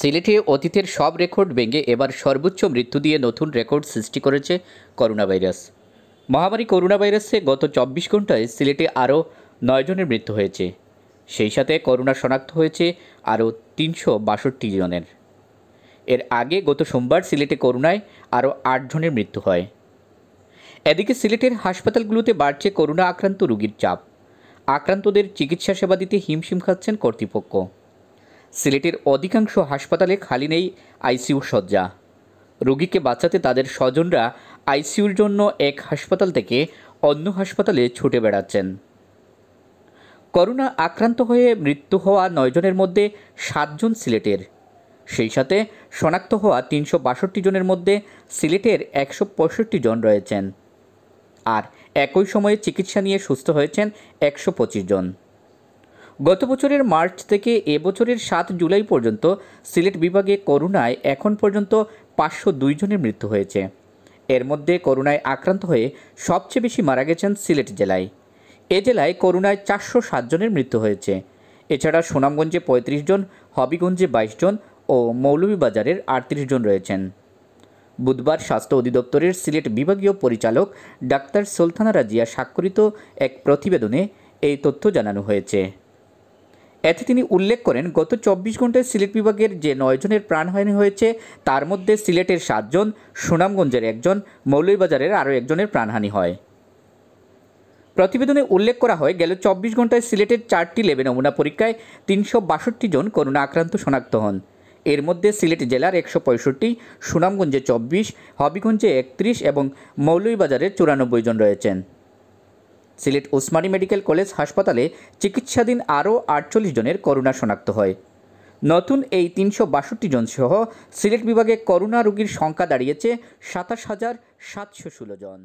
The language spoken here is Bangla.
সিলেটে অতীতের সব রেকর্ড ভেঙে এবার সর্বোচ্চ মৃত্যু দিয়ে নতুন রেকর্ড সৃষ্টি করেছে করোনা ভাইরাস মহামারী করোনা ভাইরাসে গত চব্বিশ ঘন্টায় সিলেটে আরও নয়জনের মৃত্যু হয়েছে সেই সাথে করোনা শনাক্ত হয়েছে আরও তিনশো বাষট্টি জনের এর আগে গত সোমবার সিলেটে করোনায় আরও আটজনের মৃত্যু হয় এদিকে সিলেটের হাসপাতালগুলোতে বাড়ছে করোনা আক্রান্ত রোগীর চাপ আক্রান্তদের চিকিৎসা সেবা দিতে হিমশিম খাচ্ছেন কর্তৃপক্ষ সিলেটের অধিকাংশ হাসপাতালে খালি নেই আইসিউ শয্যা রোগীকে বাঁচাতে তাদের স্বজনরা আইসিইউর জন্য এক হাসপাতাল থেকে অন্য হাসপাতালে ছুটে বেড়াচ্ছেন করোনা আক্রান্ত হয়ে মৃত্যু হওয়া নয়জনের মধ্যে সাতজন সিলেটের সেই সাথে শনাক্ত হওয়া তিনশো বাষট্টি জনের মধ্যে সিলেটের একশো পঁয়ষট্টি জন রয়েছেন আর একই সময়ে চিকিৎসা নিয়ে সুস্থ হয়েছেন একশো পঁচিশ জন গত বছরের মার্চ থেকে এবছরের সাত জুলাই পর্যন্ত সিলেট বিভাগে করোনায় এখন পর্যন্ত পাঁচশো দুইজনের মৃত্যু হয়েছে এর মধ্যে করোনায় আক্রান্ত হয়ে সবচেয়ে বেশি মারা গেছেন সিলেট জেলায় এ জেলায় করোনায় চারশো সাতজনের মৃত্যু হয়েছে এছাড়া সুনামগঞ্জে পঁয়ত্রিশ জন হবিগঞ্জে বাইশ জন ও মৌলভীবাজারের আটত্রিশ জন রয়েছেন বুধবার স্বাস্থ্য অধিদপ্তরের সিলেট বিভাগীয় পরিচালক ডাক্তার সুলতানা রাজিয়া স্বাক্ষরিত এক প্রতিবেদনে এই তথ্য জানানো হয়েছে এতে তিনি উল্লেখ করেন গত চব্বিশ ঘন্টায় সিলেট বিভাগের যে নয়জনের প্রাণহানি হয়েছে তার মধ্যে সিলেটের সাতজন সুনামগঞ্জের একজন মৌলভীবাজারের আরও একজনের প্রাণহানি হয় প্রতিবেদনে উল্লেখ করা হয় গেল চব্বিশ ঘন্টায় সিলেটের চারটি লেবে নমুনা পরীক্ষায় তিনশো বাষট্টি জন করোনা আক্রান্ত শনাক্ত হন এর মধ্যে সিলেট জেলার একশো পঁয়ষট্টি সুনামগঞ্জে চব্বিশ হবিগঞ্জে একত্রিশ এবং মৌলভীবাজারে চুরানব্বই জন রয়েছেন সিলেট ওসমানী মেডিকেল কলেজ হাসপাতালে চিকিৎসাধীন আরও আটচল্লিশ জনের করোনা শনাক্ত হয় নতুন এই তিনশো বাষট্টি জন সহ সিলেট বিভাগে করোনা রোগীর সংখ্যা দাঁড়িয়েছে সাতাশ হাজার সাতশো ষোলো জন